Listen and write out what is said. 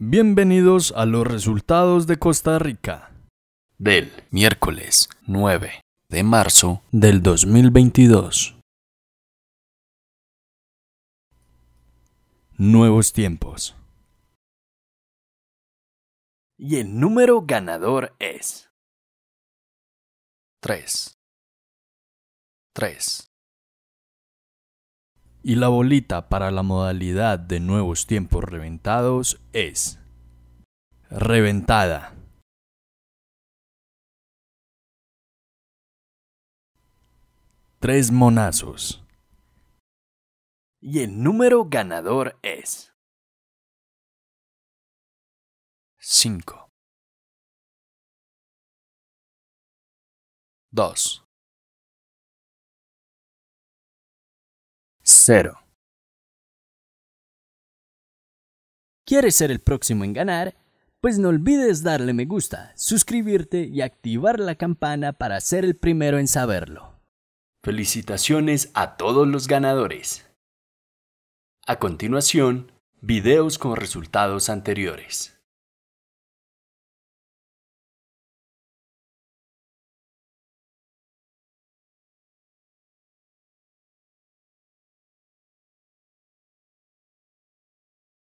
Bienvenidos a los resultados de Costa Rica del miércoles 9 de marzo del 2022. Nuevos tiempos. Y el número ganador es 3. 3 y la bolita para la modalidad de nuevos tiempos reventados es reventada. Tres monazos. Y el número ganador es 5 2 ¿Quieres ser el próximo en ganar? Pues no olvides darle me gusta, suscribirte y activar la campana para ser el primero en saberlo. Felicitaciones a todos los ganadores. A continuación, videos con resultados anteriores.